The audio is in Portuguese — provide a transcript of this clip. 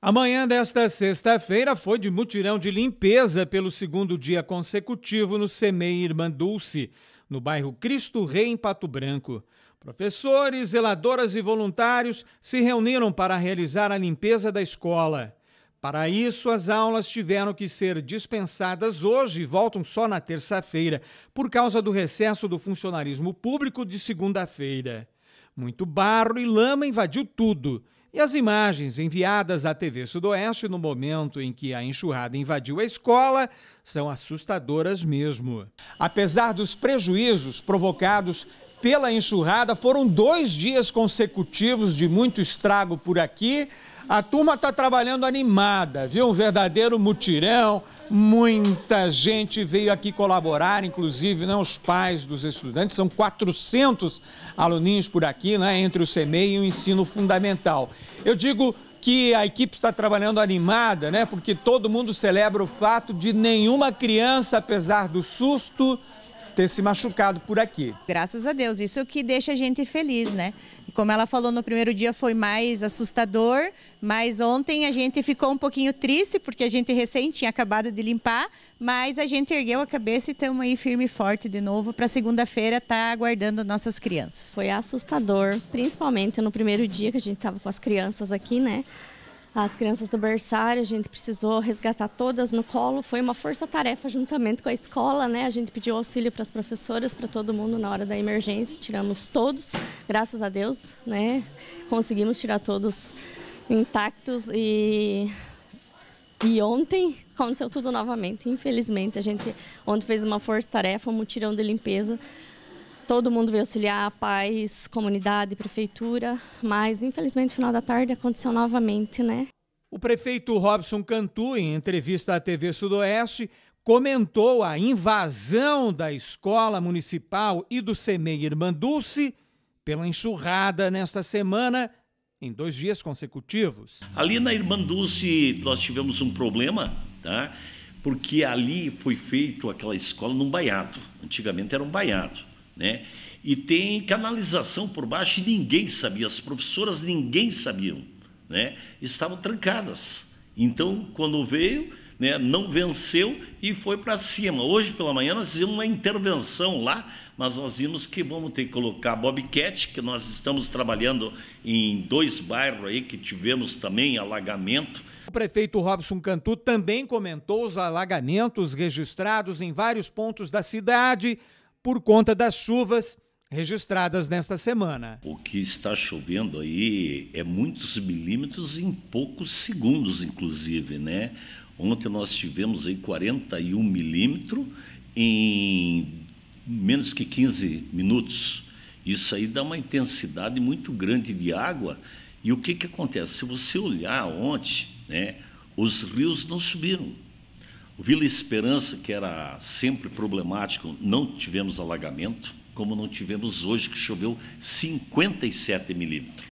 Amanhã desta sexta-feira foi de mutirão de limpeza pelo segundo dia consecutivo no SEMEI Irmã Dulce, no bairro Cristo Rei, em Pato Branco. Professores, zeladoras e voluntários se reuniram para realizar a limpeza da escola. Para isso, as aulas tiveram que ser dispensadas hoje e voltam só na terça-feira, por causa do recesso do funcionalismo público de segunda-feira. Muito barro e lama invadiu tudo e as imagens enviadas à TV Sudoeste no momento em que a enxurrada invadiu a escola são assustadoras mesmo. Apesar dos prejuízos provocados pela enxurrada, foram dois dias consecutivos de muito estrago por aqui. A turma está trabalhando animada, viu? Um verdadeiro mutirão, Muita gente veio aqui colaborar, inclusive não né, os pais dos estudantes, são 400 aluninhos por aqui, né, entre o CEMEI e o ensino fundamental. Eu digo que a equipe está trabalhando animada, né, porque todo mundo celebra o fato de nenhuma criança, apesar do susto, ter se machucado por aqui. Graças a Deus, isso é que deixa a gente feliz, né? Como ela falou no primeiro dia, foi mais assustador, mas ontem a gente ficou um pouquinho triste, porque a gente recém tinha acabado de limpar, mas a gente ergueu a cabeça e estamos aí firme e forte de novo para segunda-feira estar tá aguardando nossas crianças. Foi assustador, principalmente no primeiro dia que a gente estava com as crianças aqui, né? as crianças do berçário, a gente precisou resgatar todas no colo, foi uma força-tarefa juntamente com a escola, né? A gente pediu auxílio para as professoras, para todo mundo na hora da emergência, tiramos todos, graças a Deus, né? Conseguimos tirar todos intactos e e ontem aconteceu tudo novamente. Infelizmente, a gente ontem fez uma força-tarefa, um mutirão de limpeza Todo mundo veio auxiliar, pais, comunidade, prefeitura, mas infelizmente no final da tarde aconteceu novamente, né? O prefeito Robson Cantu, em entrevista à TV Sudoeste, comentou a invasão da escola municipal e do SEMEI Irmã Dulce pela enxurrada nesta semana em dois dias consecutivos. Ali na Irmã Dulce nós tivemos um problema, tá? Porque ali foi feito aquela escola num baiado. Antigamente era um baiado né? E tem canalização por baixo e ninguém sabia, as professoras ninguém sabiam, né? Estavam trancadas. Então, quando veio, né, não venceu e foi para cima. Hoje pela manhã nós fizemos uma intervenção lá, mas nós vimos que vamos ter que colocar Bobcat, que nós estamos trabalhando em dois bairros aí que tivemos também alagamento. O prefeito Robson Cantu também comentou os alagamentos registrados em vários pontos da cidade por conta das chuvas registradas nesta semana. O que está chovendo aí é muitos milímetros em poucos segundos, inclusive, né? Ontem nós tivemos aí 41 milímetros em menos que 15 minutos. Isso aí dá uma intensidade muito grande de água. E o que, que acontece? Se você olhar ontem, né, os rios não subiram o Vila Esperança, que era sempre problemático, não tivemos alagamento, como não tivemos hoje, que choveu 57 milímetros.